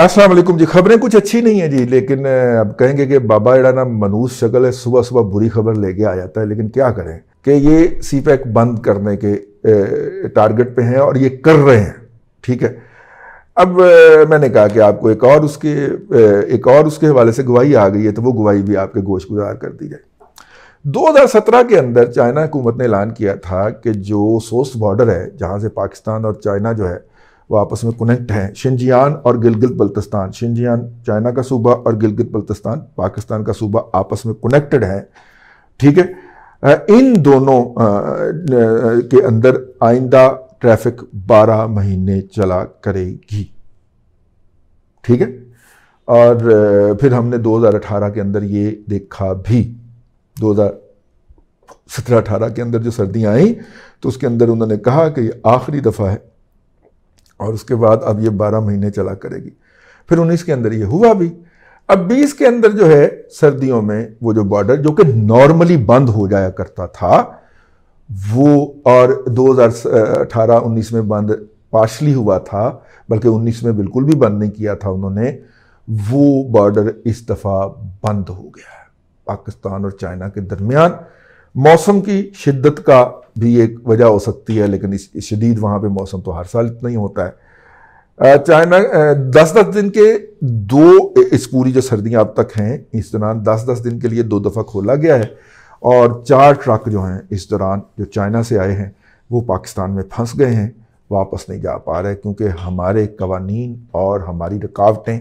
असलम जी खबरें कुछ अच्छी नहीं है जी लेकिन अब कहेंगे कि बाबा जरा ना मनूस शक्ल है सुबह सुबह बुरी खबर लेके आ जाता है लेकिन क्या करें कि ये सी पैक e बंद करने के टारगेट पे हैं और ये कर रहे हैं ठीक है अब मैंने कहा कि आपको एक और उसके एक और उसके हवाले से गवाही आ गई है तो वो गवाही भी आपके गोश गुजार कर दी जाए 2017 के अंदर चाइना हुकूमत ने ऐलान किया था कि जो सोस्त बॉर्डर है जहाँ से पाकिस्तान और चाइना जो है वो आपस में कनेक्ट हैं शिनजियान और गिलगित बल्तिस्तान शिनजियान चाइना का सूबा और गिलगित बल्तिस्तान पाकिस्तान का सूबा आपस में कनेक्टेड है ठीक है इन दोनों के अंदर आइंदा ट्रैफिक 12 महीने चला करेगी ठीक है और फिर हमने 2018 के अंदर ये देखा भी 2017-18 के अंदर जो सर्दियां आई तो उसके अंदर उन्होंने कहा कि ये आखिरी दफ़ा है और उसके बाद अब ये बारह महीने चला करेगी फिर उन्नीस के अंदर ये हुआ भी अब बीस के अंदर जो है सर्दियों में वो जो बॉर्डर जो कि नॉर्मली बंद हो जाया करता था वो और 2018 19 में बंद पार्शली हुआ था बल्कि 19 में बिल्कुल भी बंद नहीं किया था उन्होंने वो बॉर्डर इस दफ़ा बंद हो गया है पाकिस्तान और चाइना के दरमियान मौसम की शिद्दत का भी एक वजह हो सकती है लेकिन इस शदीद वहाँ पर मौसम तो हर साल इतना ही होता है चाइना दस दस दिन के दो इस पूरी जो सर्दियाँ अब तक हैं इस दौरान दस दस दिन के लिए दो दफ़ा खोला गया है और चार ट्रक जो हैं इस दौरान जो चाइना से आए हैं वो पाकिस्तान में फंस गए हैं वापस नहीं जा पा रहे क्योंकि हमारे कवानी और हमारी रुकावटें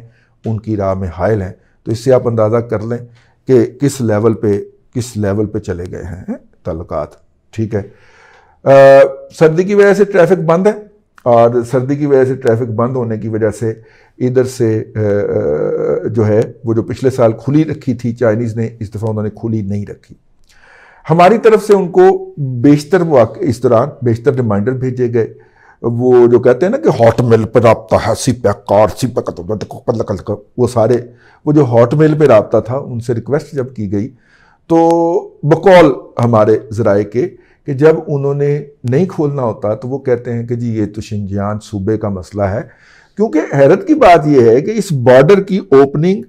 उनकी राह में हायल हैं तो इससे आप अंदाज़ा कर लें कि किस लेवल पे किस लेवल पे चले गए हैं तलकात ठीक है आ, सर्दी की वजह से ट्रैफिक बंद है और सर्दी की वजह से ट्रैफिक बंद होने की वजह से इधर से जो है वो जो पिछले साल खुली रखी थी चाइनीज़ ने इस दफ़ा उन्होंने खुली नहीं रखी हमारी तरफ से उनको बेशतर वाक इस दौरान बेशतर रिमाइंडर भेजे गए वो जो कहते हैं ना कि हॉट मेल पर रबता है सी कार सी पैकल वो सारे वो जो हॉट मेल पर रबता था उनसे रिक्वेस्ट जब की गई तो बकौल हमारे जराए के कि जब उन्होंने नहीं खोलना होता तो वो कहते हैं कि जी ये तो शिंजियान सूबे का मसला है क्योंकि हैरत की बात यह है कि इस बॉर्डर की ओपनिंग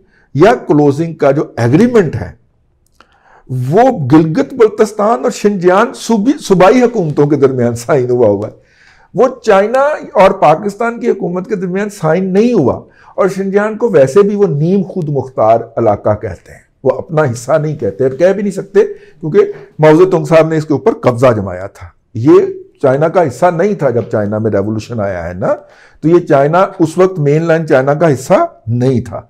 या क्लोजिंग का जो एग्रीमेंट है वो गिलगित बल्तिस्तान और शिंजियान सूबाई हुकूमतों के दरमियान साइन हुआ हुआ है वो चाइना और पाकिस्तान की हुकूमत के दरमियान साइन नहीं हुआ और शिंजियान को वैसे भी वो नीम खुद मुख्तार इलाका कहते हैं वो अपना हिस्सा नहीं कहते और कह भी नहीं सकते क्योंकि तुंग साहब ने इसके ऊपर कब्जा जमाया था ये चाइना का हिस्सा नहीं था जब चाइना में रेवोल्यूशन आया है ना तो ये चाइना उस वक्त मेन लाइन चाइना का हिस्सा नहीं था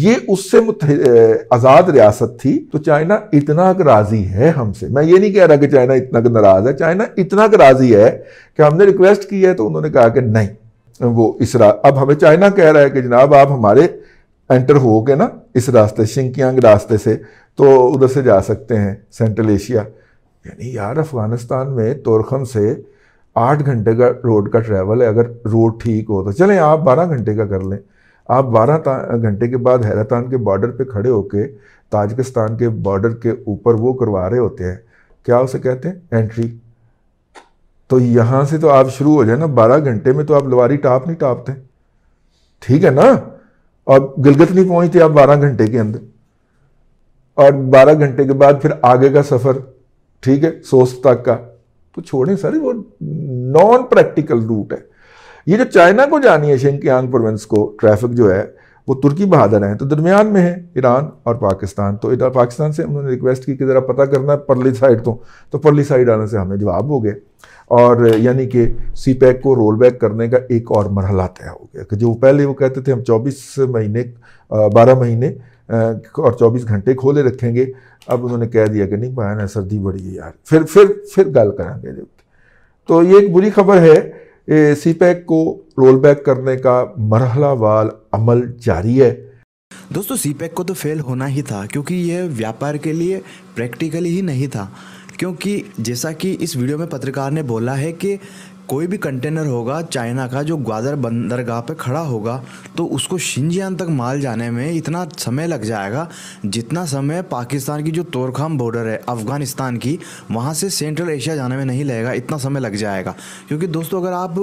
ये उससे आज़ाद रियासत थी तो चाइना इतना राज़ी है हमसे मैं ये नहीं कह रहा कि चाइना इतना नाराज़ है चाइना इतना राज़ी है कि हमने रिक्वेस्ट की है तो उन्होंने कहा कि नहीं वो इसरा अब हमें चाइना कह रहा है कि जनाब आप हमारे एंटर हो गए ना इस रास्ते शिंकियांग रास्ते से तो उधर से जा सकते हैं सेंट्रल एशिया यानी यार अफ़गानिस्तान में तोरखम से आठ घंटे का रोड का ट्रैवल है अगर रोड ठीक हो तो चलें आप बारह घंटे का कर लें आप बारह घंटे के बाद हैरतान के बॉर्डर पे खड़े होके ताजिकिस्तान के बॉर्डर के ऊपर वो करवा रहे होते हैं क्या उसे कहते हैं एंट्री तो यहाँ से तो आप शुरू हो जाए ना बारह घंटे में तो आप लवारी टाप नहीं टापते ठीक है ना और गिलगत नहीं पहुंचते आप बारह घंटे के अंदर और बारह घंटे के बाद फिर आगे का सफ़र ठीक है सोस्त तक का तो छोड़ें सर वो नॉन प्रैक्टिकल रूट है ये जो चाइना को जानी है शेंकियांग प्रोविंस को ट्रैफिक जो है वो तुर्की बहादुर हैं तो दरमियान में है ईरान और पाकिस्तान तो इधर पाकिस्तान से उन्होंने रिक्वेस्ट की कि ज़रा पता करना है परली साइड तो तो परली साइड आने से हमें जवाब हो गया और यानी कि सी पैक को रोल बैक करने का एक और मरहला तय हो गया कि जो पहले वो कहते थे हम चौबीस महीने बारह महीने और 24 घंटे खोले रखेंगे अब उन्होंने कह दिया कि नहीं बयान सर्दी बढ़ी है यार फिर फिर फिर गल करेंगे तो ये एक बुरी खबर है सी पैक को रोल बैक करने का मरहला वाल अमल जारी है दोस्तों सीपैक e को तो फेल होना ही था क्योंकि यह व्यापार के लिए प्रैक्टिकली ही नहीं था क्योंकि जैसा कि इस वीडियो में पत्रकार ने बोला है कि कोई भी कंटेनर होगा चाइना का जो ग्वादर बंदरगाह पे खड़ा होगा तो उसको शिंजियान तक माल जाने में इतना समय लग जाएगा जितना समय पाकिस्तान की जो तोरखाम बॉर्डर है अफ़गानिस्तान की वहाँ से सेंट्रल एशिया जाने में नहीं लगेगा इतना समय लग जाएगा क्योंकि दोस्तों अगर आप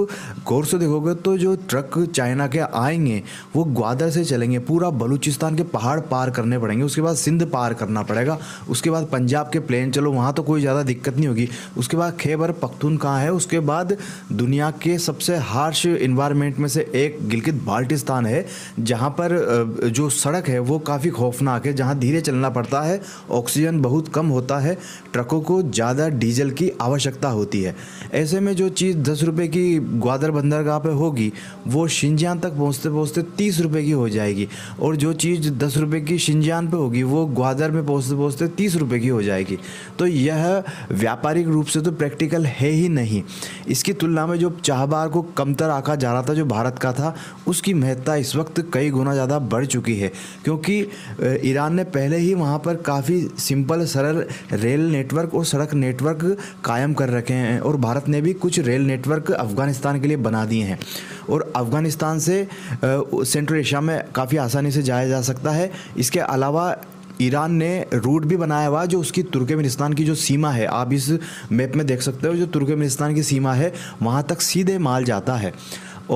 गौर से देखोगे तो जो ट्रक चाइना के आएंगे वो ग्वादर से चलेंगे पूरा बलूचिस्तान के पहाड़ पार करने पड़ेंगे उसके बाद सिंध पार करना पड़ेगा उसके बाद पंजाब के प्लेन चलो वहाँ तो कोई ज़्यादा दिक्कत नहीं होगी उसके बाद खैबर पख्तून कहाँ है उसके बाद दुनिया के सबसे हार्श इन्वायरमेंट में से एक गिलगित बाल्टिस्तान है जहाँ पर जो सड़क है वो काफ़ी खौफनाक है जहाँ धीरे चलना पड़ता है ऑक्सीजन बहुत कम होता है ट्रकों को ज़्यादा डीजल की आवश्यकता होती है ऐसे में जो चीज़ दस रुपये की ग्वादर बंदरगाह पर होगी वो शिंजियान तक पहुँचते पहुँचते तीस रुपये की हो जाएगी और जो चीज़ दस रुपये की शिंजियान पर होगी वो ग्वादर में पहुँचते पहुँचते तीस रुपये की हो जाएगी तो यह व्यापारिक रूप से तो प्रैक्टिकल है ही नहीं इसकी तुलना में जो चाहबार को कमतर आका जा रहा था जो भारत का था उसकी महत्ता इस वक्त कई गुना ज़्यादा बढ़ चुकी है क्योंकि ईरान ने पहले ही वहाँ पर काफ़ी सिंपल सरल रेल नेटवर्क और सड़क नेटवर्क कायम कर रखे हैं और भारत ने भी कुछ रेल नेटवर्क अफ़गानिस्तान के लिए बना दिए हैं और अफ़गानिस्तान से सेंट्रल एशिया में काफ़ी आसानी से जाया जा सकता है इसके अलावा ईरान ने रूट भी बनाया हुआ है जो उसकी तुर्कमेनिस्तान की जो सीमा है आप इस मैप में देख सकते हो जो तुर्कमेनिस्तान की सीमा है वहाँ तक सीधे माल जाता है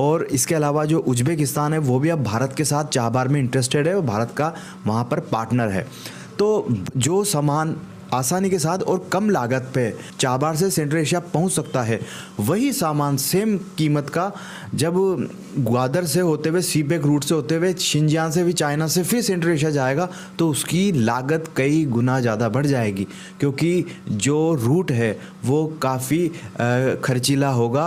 और इसके अलावा जो उज्बेकिस्तान है वो भी अब भारत के साथ चाहबार में इंटरेस्टेड है और भारत का वहाँ पर पार्टनर है तो जो सामान आसानी के साथ और कम लागत पे चाबार से सेंट्रल एशिया पहुंच सकता है वही सामान सेम कीमत का जब ग्वादर से होते हुए पैक रूट से होते हुए शिंजियान से भी चाइना से फिर सेंट्रल एशिया जाएगा तो उसकी लागत कई गुना ज़्यादा बढ़ जाएगी क्योंकि जो रूट है वो काफ़ी खर्चीला होगा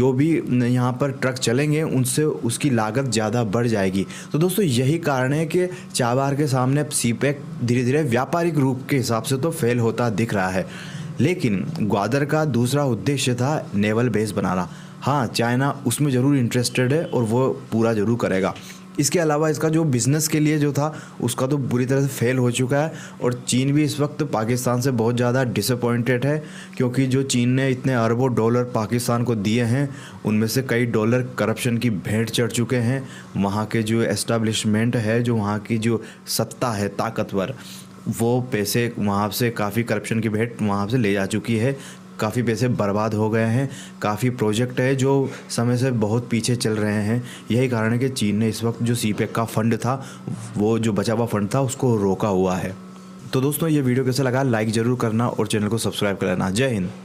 जो भी यहाँ पर ट्रक चलेंगे उनसे उसकी लागत ज़्यादा बढ़ जाएगी तो दोस्तों यही कारण है कि चाबार के सामने सी धीरे धीरे व्यापारिक रूप के हिसाब से तो फेल होता दिख रहा है लेकिन ग्वादर का दूसरा उद्देश्य था नेवल बेस बनाना हाँ चाइना उसमें ज़रूर इंटरेस्टेड है और वो पूरा ज़रूर करेगा इसके अलावा इसका जो बिज़नेस के लिए जो था उसका तो बुरी तरह से फेल हो चुका है और चीन भी इस वक्त पाकिस्तान से बहुत ज़्यादा डिसअपॉइंटेड है क्योंकि जो चीन ने इतने अरबों डॉलर पाकिस्तान को दिए हैं उनमें से कई डॉलर करप्शन की भेंट चढ़ चुके हैं वहाँ के जो एस्टाब्लिशमेंट है जो वहाँ की जो सत्ता है ताकतवर वो पैसे वहाँ से काफ़ी करप्शन की भेंट वहाँ से ले जा चुकी है काफ़ी पैसे बर्बाद हो गए हैं काफ़ी प्रोजेक्ट है जो समय से बहुत पीछे चल रहे हैं यही कारण है कि चीन ने इस वक्त जो सी e का फंड था वो जो बचा हुआ फंड था उसको रोका हुआ है तो दोस्तों ये वीडियो कैसा लगा लाइक ज़रूर करना और चैनल को सब्सक्राइब कर लेना जय हिंद